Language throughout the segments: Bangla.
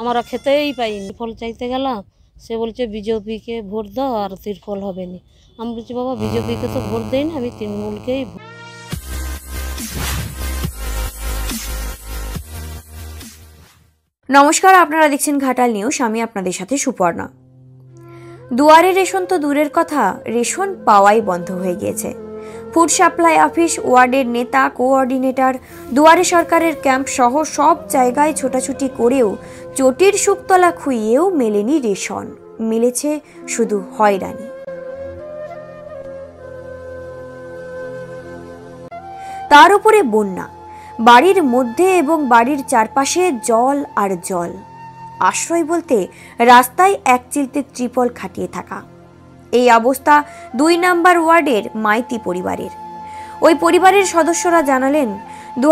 আমরা খেতেই পাইনি ফল চাইতে গেলাম সে বলছে বিজেপিকে ভোট দাও আর তিরফল হবে না আমি বলছি বাবা বিজেপিকে তো ভোট দেই না আমি তৃণমূলকেই নমস্কার আপনারা দেখছেন ঘাটাল নিউজ আমি আপনাদের সাথে সুপর্ণা দুয়ারে রেশন তো দূরের কথা রেশন পাওয়াই বন্ধ হয়ে গিয়েছে ফুড সাপ্লাই অফিস ওয়ার্ডের নেতা কোঅর্ডিনেটর দুয়ারে সরকারের ক্যাম্প সহ সব জায়গায় ছোটাছুটি করেও চটির সুপতলা খুইয়েও মেলেনি রেশন মিলেছে শুধু হয়রানি তার উপরে বন্যা বাড়ির মধ্যে এবং বাড়ির চারপাশে জল আর জল আশ্রয় বলতে রাস্তায় এক চিলতে ত্রিপল খাটিয়ে থাকা এই অবস্থা দুই নাম্বার ওয়ার্ডের মাইতি পরিবারের ওই পরিবারের সদস্যরা জানালেন দু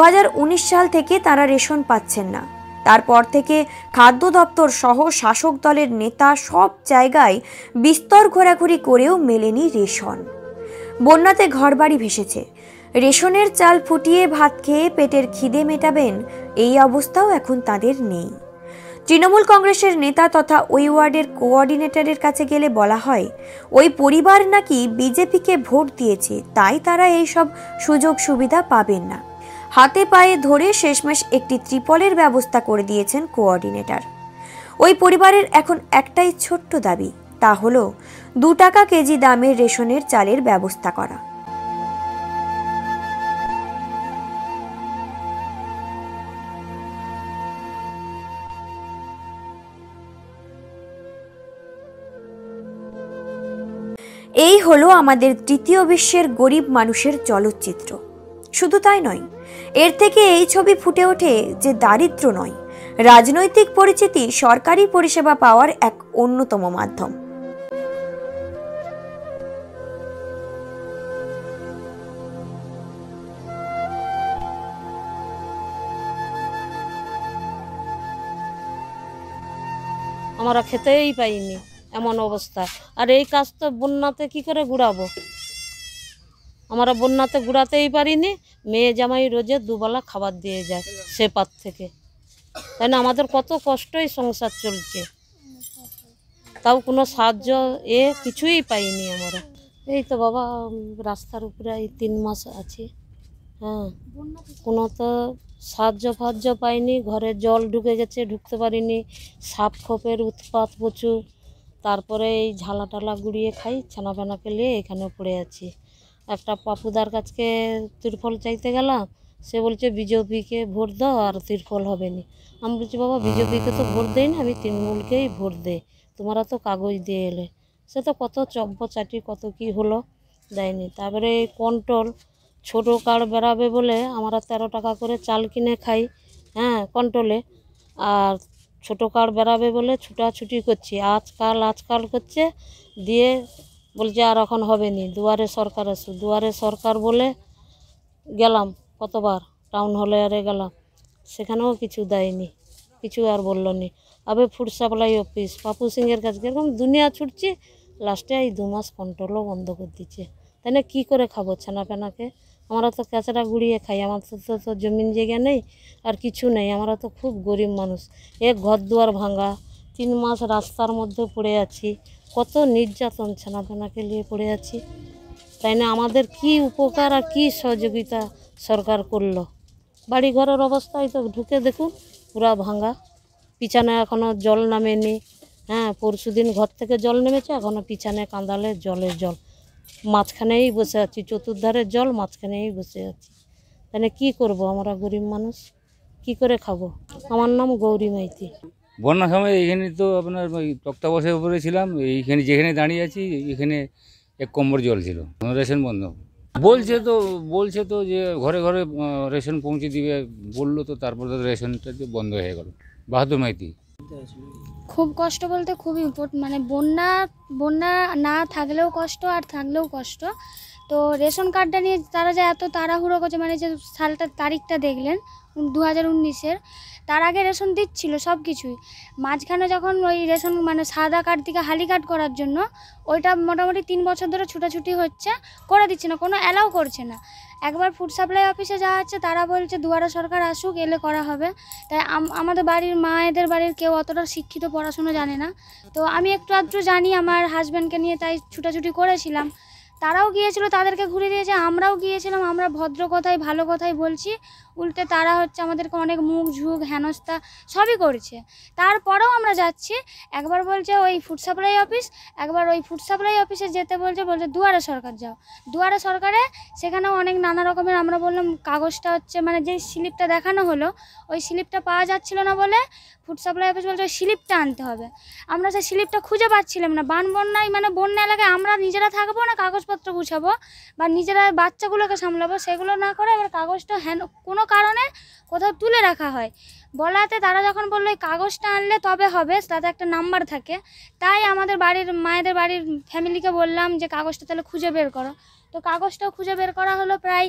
সাল থেকে তারা রেশন পাচ্ছেন না তারপর থেকে খাদ্য দপ্তর সহ শাসক দলের নেতা সব জায়গায় বিস্তর ঘোরাঘুরি করেও মেলেনি রেশন বন্যাতে ঘরবাড়ি ভেসেছে রেশনের চাল ফুটিয়ে ভাত খেয়ে পেটের খিদে মেটাবেন এই অবস্থাও এখন তাদের নেই তৃণমূল কংগ্রেসের নেতা তথা ওই ওয়ার্ডের কোঅর্ডিনেটরের কাছে গেলে বলা হয় ওই পরিবার নাকি বিজেপিকে ভোট দিয়েছে তাই তারা এইসব সুযোগ সুবিধা পাবেন না হাতে পায়ে ধরে শেষমেশ একটি ত্রিপলের ব্যবস্থা করে দিয়েছেন কোঅর্ডিনেটর ওই পরিবারের এখন একটাই ছোট্ট দাবি তা হলো দু টাকা কেজি দামের রেশনের চালের ব্যবস্থা করা এই হলো আমাদের তৃতীয় বিশ্বের গরিব মানুষের চলচ্চিত্র শুধু তাই নয় এর থেকে এই ছবি ফুটে ওঠে যে দারিদ্র নয় রাজনৈতিক পরিচিতি সরকারি পরিষেবা পাওয়ার এক অন্যতম মাধ্যম আমরা খেতেই পাইনি এমন অবস্থা আর এই কাজ তো বন্যাতে কী করে ঘুরাবো আমরা বন্যাতে ঘুরাতেই পারিনি মেয়ে জামাই রোজে দুবেলা খাবার দিয়ে যায় সে পাত থেকে তাই না আমাদের কত কষ্টই সংসার চলছে তাও কোনো সাহায্য এ কিছুই পাইনি আমরা এই তো বাবা রাস্তার উপরে এই তিন মাস আছি হ্যাঁ কোনো তো সাহায্য ফাহায্য পাইনি ঘরে জল ঢুকে গেছে ঢুকতে পারিনি সাপ খোপের উৎপাত প্রচুর তারপরে এই ঝালা টালা গুড়িয়ে খাই ছানা পানা পেলে এখানেও পড়ে আছি একটা পাপুদার কাছকে তিরফল চাইতে গেলাম সে বলছে বিজেপিকে ভোট দাও আর তিরফল হবে না আমি বলছি বাবা বিজেপিকে তো ভোট দেয় না আমি তৃণমূলকেই ভোট দে তোমরা তো কাগজ দিয়ে এলে সে তো কত চব্য চাটি কত কি হলো দেয়নি তারপরে এই কন্ট্রোল ছোটো কার্ড বেড়াবে বলে আমরা তেরো টাকা করে চাল কিনে খাই হ্যাঁ কন্ট্রোলে আর ছোটো কার বেড়াবে বলে ছুটাছুটি করছে আজকাল আজকাল করছে দিয়ে বলছে আর এখন হবে নি দুয়ারে সরকার আসু দুয়ারে সরকার বলে গেলাম কতবার টাউন হলে আরে গেলাম সেখানেও কিছু দেয়নি কিছু আর বললো নি আবে ফুড সাপ্লাই অফিস পাপু সিংয়ের কাছে এরকম দুনিয়া ছুটছি লাস্টে এই দু মাস কন্ট্রোলও বন্ধ করে দিচ্ছে তাহলে কী করে খাবো ছানা পেনাকে আমরা তো ক্যাঁচড়া গুড়িয়ে খাই আমার তো তো জমিন জায়গা নেই আর কিছু নেই আমরা তো খুব গরিব মানুষ এ ঘর দুয়ার ভাঙা তিন মাস রাস্তার মধ্যে পড়ে আছি কত নির্যাতন ছানাপোনাকে নিয়ে পড়ে আছি তাই না আমাদের কি উপকার আর কী সহযোগিতা সরকার করলো বাড়ি ঘরের অবস্থায় তো ঢুকে দেখুন পুরা ভাঙা পিছানে এখনও জল নামেনি হ্যাঁ পরশু দিন ঘর থেকে জল নেমেছে এখনও পিছানে কাঁদালে জলের জল মাঝখানেই বসে আছি চতুর্ধারের জল মাঝখানেই বসে আছি তাহলে কি করব আমরা গরিব মানুষ কি করে খাবো আমার নাম গৌরী মাইতি বন্যার সময় এইখানে তো আপনার ওই তক্তাবসের উপরে ছিলাম এইখানে যেখানে দাঁড়িয়ে আছি এখানে এক কম্বর জল ছিল রেশন বন্ধ বলছে তো বলছে তো যে ঘরে ঘরে রেশন পৌঁছে দিবে বললো তো তারপর তো রেশনটা বন্ধ হয়ে গেল বাহাদুর মাইতি খুব কষ্ট বলতে খুব ইম্পর্ট মানে বন্যা বন্যা না থাকলেও কষ্ট আর থাকলেও কষ্ট তো রেশন কার্ডটা নিয়ে তারা যে এত তাড়াহুড়ো করছে মানে যে সালটা তারিখটা দেখলেন দু হাজার উনিশের তার আগে রেশন দিচ্ছিল সব কিছুই মাঝখানে যখন ওই রেশন মানে সাদা কার্ড থেকে হালি কার্ড করার জন্য ওইটা মোটামুটি তিন বছর ধরে ছুটাছুটি হচ্ছে করে দিচ্ছে না কোনো অ্যালাউ করছে না একবার ফুড সাপ্লাই অফিসে যাওয়া হচ্ছে তারা বলছে দুয়ারা সরকার আসুক এলে করা হবে তাই আমাদের বাড়ির মায়েদের বাড়ির কেউ অতটা শিক্ষিত পড়াশুনো জানে না তো আমি একটু আধটু জানি আমার হাজব্যান্ডকে নিয়ে তাই ছুটাছুটি করেছিলাম তারাও গিয়েছিল তাদেরকে ঘুরে দিয়েছে আমরাও গিয়েছিলাম আমরা ভদ্র কথাই ভালো কথাই বলছি উল্টে তারা হচ্ছে আমাদেরকে অনেক মুখ ঝুঁক হেনস্থা সবই করছে তারপরেও আমরা যাচ্ছি একবার বলছে ওই ফুড সাপ্লাই অফিস একবার ওই ফুড সাপ্লাই অফিসে যেতে বলছে বলছে দুয়ারে সরকার যাও দুয়ারে সরকারে সেখানেও অনেক নানা রকমের আমরা বললাম কাগজটা হচ্ছে মানে যে স্লিপটা দেখানো হলো ওই স্লিপটা পাওয়া যাচ্ছিল না বলে ফুড সাপ্লাই অফিস বলছে স্লিপটা আনতে হবে আমরা সেই স্লিপটা খুঁজে পাচ্ছিলাম না বান বন্যায় মানে বন্যা এলাকায় আমরা নিজেরা থাকবো না কাগজপত্র গুছাবো বা নিজেরা বাচ্চাগুলোকে সামলাবো সেগুলো না করে এবার কাগজটা হ্যান কোনো কারণে কোথাও তুলে রাখা হয় বলাতে তারা যখন বললো এই কাগজটা আনলে তবে হবে তাতে একটা নাম্বার থাকে তাই আমাদের বাড়ির মায়েদের বাড়ির ফ্যামিলিকে বললাম যে কাগজটা তাহলে খুঁজে বের করো তো কাগজটাও খুঁজে বের করা হলো প্রায়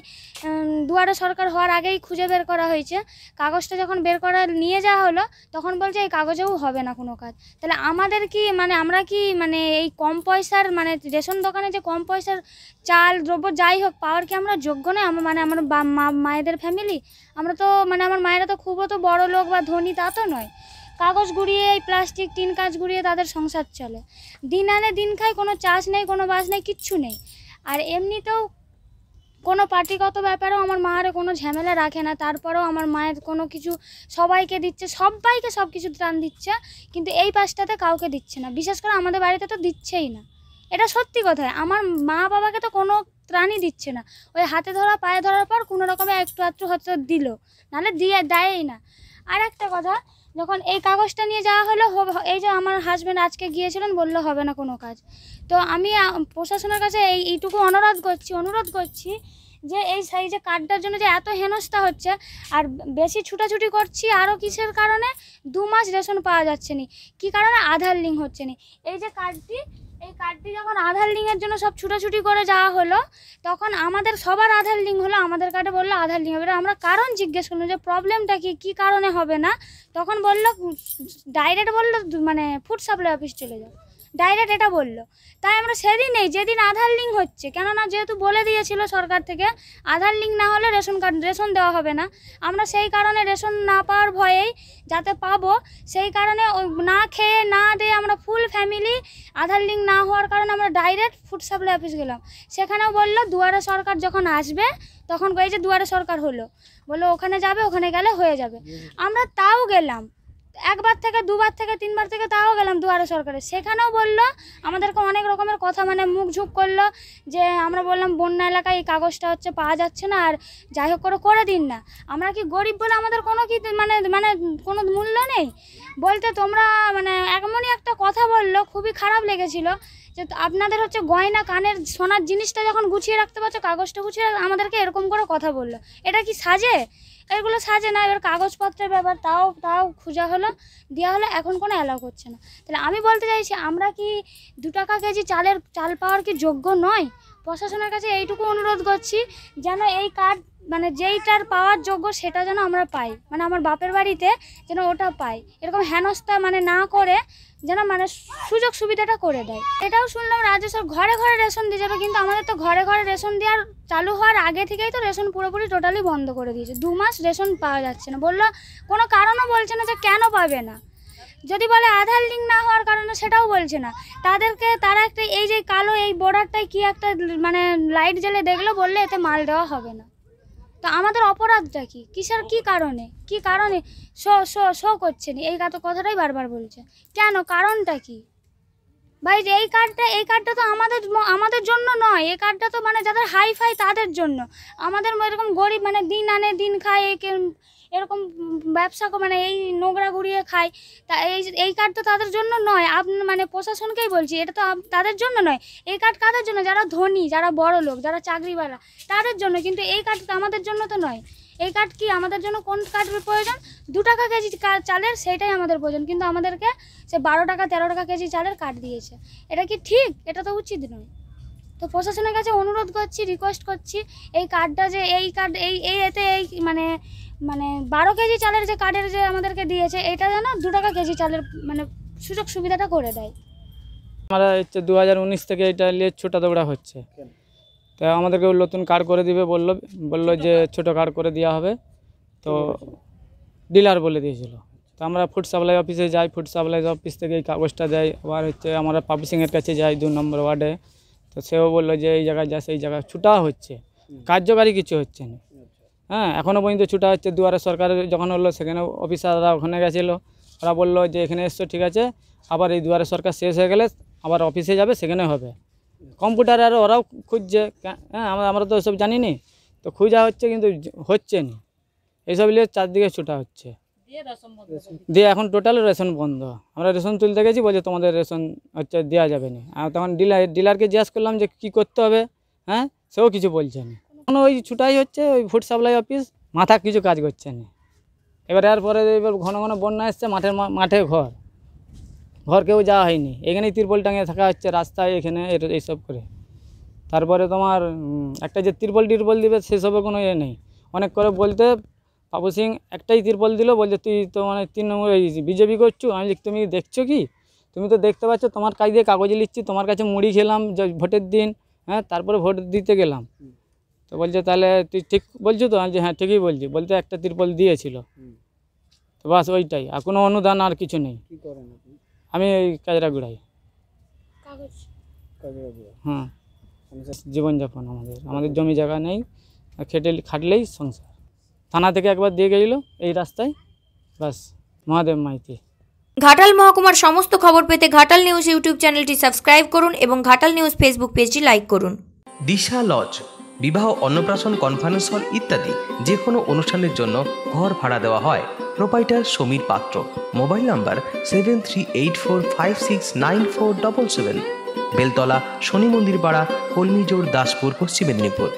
দুয়ারে সরকার হওয়ার আগেই খুঁজে বের করা হয়েছে কাগজটা যখন বের করা নিয়ে যাওয়া হলো তখন বলছে এই কাগজেও হবে না কোনো কাজ তাহলে আমাদের কি মানে আমরা কি মানে এই কম পয়সার মানে রেশন দোকানে যে কম পয়সার চাল দ্রব্য যাই হোক পাওয়ার কি আমরা যোগ্য নয় আমার মানে আমার মায়েদের ফ্যামিলি আমরা তো মানে আমার মায়েরা তো খুবও তো বড় লোক বা ধনী তা তো নয় কাগজ গুড়িয়ে এই প্লাস্টিক টিন কাজ গুড়িয়ে তাদের সংসার চলে দিন আনে দিন খায় কোনো চাষ নেই কোনো বাস নেই কিচ্ছু নেই আর এমনিতেও কোনো পার্টিগত ব্যাপারেও আমার মায়ের কোনো ঝামেলা রাখে না তারপরেও আমার মায়ের কোনো কিছু সবাইকে দিচ্ছে সবাইকে সব কিছু ত্রাণ দিচ্ছে কিন্তু এই পাশটাতে কাউকে দিচ্ছে না বিশেষ করে আমাদের বাড়িতে তো দিচ্ছেই না এটা সত্যি কথা আমার মা বাবাকে তো কোনো ত্রাণই দিচ্ছে না ওই হাতে ধরা পায়ে ধরার পর কোনো রকমে একটু আধটু হয়তো দিল নাহলে দিয়ে দেয়ই না আর একটা কথা যখন এই কাগজটা নিয়ে যাওয়া হলো এই যে আমার হাজব্যান্ড আজকে গিয়েছিলেন বললো হবে না কোনো কাজ তো আমি প্রশাসনের কাছে এই এইটুকু অনুরোধ করছি অনুরোধ করছি যে এই সাইজে কার্ডটার জন্য যে এত হেনস্থা হচ্ছে আর বেশি ছুটাছুটি করছি আরও কিসের কারণে দু মাস রেশন পাওয়া যাচ্ছে না কী কারণে আধার লিঙ্ক হচ্ছে না এই যে কার্ডটি এই কার্ডটি যখন আধার লিঙ্কের জন্য সব ছুটাছুটি করে যাওয়া হলো তখন আমাদের সবার আধার লিঙ্ক হলো আমাদের কার্ডে বললো আধার লিঙ্ক হবে আমরা কারণ জিজ্ঞেস করলাম যে প্রবলেমটা কি কী কারণে হবে না তখন বললো ডাইরেক্ট বললো মানে ফুড সাপ্লাই অফিস চলে যাও ডাইরেক্ট এটা বললো তাই আমরা সেদিনেই যেদিন আধার লিঙ্ক হচ্ছে কেননা যেহেতু বলে দিয়েছিল সরকার থেকে আধার লিঙ্ক না হলে রেশন কার্ড রেশন দেওয়া হবে না আমরা সেই কারণে রেশন না পাওয়ার ভয়েই যাতে পাবো সেই কারণে না খেয়ে না দিয়ে আমরা ফুল ফ্যামিলি আধার লিঙ্ক না হওয়ার কারণে আমরা ডাইরেক্ট ফুড সাপ্লাই অফিস গেলাম সেখানেও বললো দুয়ারে সরকার যখন আসবে তখন কয়েছে যে দুয়ারে সরকার হলো বললো ওখানে যাবে ওখানে গেলে হয়ে যাবে আমরা তাও গেলাম একবার থেকে দুবার থেকে তিনবার থেকে তাও গেলাম দুয়ারে সরকারে সেখানেও বলল আমাদেরকে অনেক রকমের কথা মানে মুখ ঝুঁক করলো যে আমরা বললাম বন্যা এলাকায় এই কাগজটা হচ্ছে পাওয়া যাচ্ছে না আর যাই হোক করে করে দিন না আমরা কি গরিব বলে আমাদের কোনো কি মানে মানে কোনো মূল্য নেই বলতে তোমরা মানে এমনই একটা কথা বললো খুবই খারাপ লেগেছিল যে আপনাদের হচ্ছে গয়না কানের সোনার জিনিসটা যখন গুছিয়ে রাখতে পারছো কাগজটা গুছিয়ে আমাদেরকে এরকম করে কথা বললো এটা কি সাজে এগুলো সাজে না এবার কাগজপত্রের ব্যাপার তাও তাও খোঁজা হলো দেওয়া হলো এখন কোনো অ্যালাউ করছে না তাহলে আমি বলতে চাইছি আমরা কি দু টাকা কেজি চালের চাল পাওয়ার কি যোগ্য নয় প্রশাসনের কাছে এইটুকু অনুরোধ করছি যেন এই কার্ড মানে যেইটার পাওয়ার যোগ্য সেটা যেন আমরা পাই মানে আমার বাপের বাড়িতে যেন ওটা পাই এরকম হেনস্থা মানে না করে যেন মানে সুযোগ সুবিধাটা করে দেয় এটাও শুনলাম রাজ্য সব ঘরে ঘরে রেশন দিয়ে যাবে কিন্তু আমাদের তো ঘরে ঘরে রেশন দেওয়ার চালু হওয়ার আগে থেকেই তো রেশন পুরোপুরি টোটালি বন্ধ করে দিয়েছে দু মাস রেশন পাওয়া যাচ্ছে না বললো কোনো কারণও বলছে না যে কেন পাবে না যদি বলে আধার লিঙ্ক না হওয়ার কারণে সেটাও বলছে না তাদেরকে তারা একটা এই যে কালো এই বর্ডারটায় কি একটা মানে লাইট জেলে দেখলো বললে এতে মাল দেওয়া হবে না তা আমাদের অপরাধটা কি কিসের কি কারণে কি কারণে শো শো শো করছেন এই কথাটাই বারবার বলছে কেন কারণটা কি ভাই এই কার্ডটা এই কার্ডটা তো আমাদের আমাদের জন্য নয় এই কার্ডটা তো মানে যাদের হাই ফাই তাদের জন্য আমাদের এরকম গরিব মানে দিন আনে দিন খায় এরকম ব্যবসা মানে এই নোংরা গুড়িয়ে খায় তা এই এই কার্ড তো তাদের জন্য নয় আপ মানে প্রশাসনকেই বলছি এটা তো তাদের জন্য নয় এই কার্ড কাদের জন্য যারা ধনী যারা বড় লোক যারা চাকরিওয়ালা তাদের জন্য কিন্তু এই কার্ড তো আমাদের জন্য তো নয় এই কার্ড কি আমাদের জন্য কোন কার্ডের প্রয়োজন দু টাকা কেজি চালের সেটাই আমাদের প্রয়োজন কিন্তু আমাদেরকে সে বারো টাকা তেরো টাকা কেজি চালের কার্ড দিয়েছে এটা কি ঠিক এটা তো উচিত নয় তো প্রশাসনের কাছে অনুরোধ করছি রিকোয়েস্ট করছি এই কার্ডটা যে এই কার্ড এই এই এতে এই মানে মানে বারো কেজি চালের যে কার্ডের যে আমাদেরকে দিয়েছে এটা যেন দু টাকা কেজি চালের মানে সুযোগ সুবিধাটা করে দেয় আমরা হচ্ছে দু থেকে এটা নিয়ে ছোটা দৌড়া হচ্ছে তো আমাদেরকে নতুন কার্ড করে দিবে বললো বললো যে ছোট কার্ড করে দেওয়া হবে তো ডিলার বলে দিয়েছিল তো আমরা ফুড সাপ্লাই অফিসে যাই ফুড সাপ্লাই অফিস থেকে এই কাগজটা দেয় আবার হচ্ছে আমরা পাবলিশিংয়ের কাছে যাই দু নম্বর ওয়ার্ডে তো সেও বললো যে এই জায়গায় যা সেই জায়গায় ছুটা হচ্ছে কার্যকারী কিছু হচ্ছে না হ্যাঁ এখনও পর্যন্ত ছুটা হচ্ছে দুয়ারে সরকার যখন হলো সেখানে অফিসাররা ওখানে গেছিলো ওরা বললো যে এখানে এসছো ঠিক আছে আবার এই দুয়ারে সরকার শেষ হয়ে গেলে আবার অফিসে যাবে সেখানে হবে কম্পিউটারে আরও ওরাও খুঁজছে হ্যাঁ আমরা আমরা তো ওসব জানি তো খুঁজা হচ্ছে কিন্তু হচ্ছে না এইসব নিয়ে চারদিকে ছুটা হচ্ছে দিয়ে এখন টোটাল রেশন বন্ধ আমরা রেশন তুলতে গেছি বলছে তোমাদের রেশন হচ্ছে দেওয়া যাবে না আর তখন ডিলার ডিলারকে জিজ্ঞাসা করলাম যে কি করতে হবে হ্যাঁ সেও কিছু বলছে না কোনো ওই ছুটাই হচ্ছে ওই ভোট সাপ্লাই অফিস মাথা কিছু কাজ করছে না এবার এরপরে এবার ঘন ঘন বন্যা এসছে মাঠের মাঠে ঘর ঘর কেউ যাওয়া হয়নি এখানেই তিরপল টাঙিয়ে থাকা হচ্ছে রাস্তায় এখানে এইসব করে তারপরে তোমার একটা যে তিরপল টিরপল দিবে সেসবে কোনো ইয়ে নেই অনেক করে বলতে পাপু সিং একটাই তিরপল দিল বলছে তুই তো মানে তিন নম্বর বিজেপি করছো আমি তুমি দেখছো কি তুমি তো দেখতে পাচ্ছ তোমার কাজ দিয়ে কাগজে লিখছি তোমার কাছে মুড়ি খেলাম ভোটের দিন হ্যাঁ তারপরে ভোট দিতে গেলাম তো বলছে তাহলে তুই ঠিক বলছো তো যে হ্যাঁ ঠিকই বলছি বলতে একটা তিরপল দিয়েছিল তো বাস ওইটাই আর কোনো অনুদান আর কিছু নেই আমি এই কাজরাগুড়াই হ্যাঁ জীবনযাপন আমাদের আমাদের জমি জায়গা নেই খেটে খাটলেই সংসার থানা থেকে একবার দিয়ে গেছিলো এই রাস্তায় বাস মহাদেব মাইতি ঘাটাল মহকুমার সমস্ত খবর পেতে ঘাটাল নিউজ ইউটিউব চ্যানেলটি সাবস্ক্রাইব করুন এবং ঘাটাল নিউজ ফেসবুক পেজটি লাইক করুন দিশা লজ বিবাহ অন্নপ্রাশন কনফারেন্স হল ইত্যাদি যে কোনো অনুষ্ঠানের জন্য ঘর ভাড়া দেওয়া হয় proprietor Samir Patra mobile number seven three eight four five six nine four double seven Beltala Shani মন্দির পাড়া দাসপুর পশ্চিম মেদিনীপুর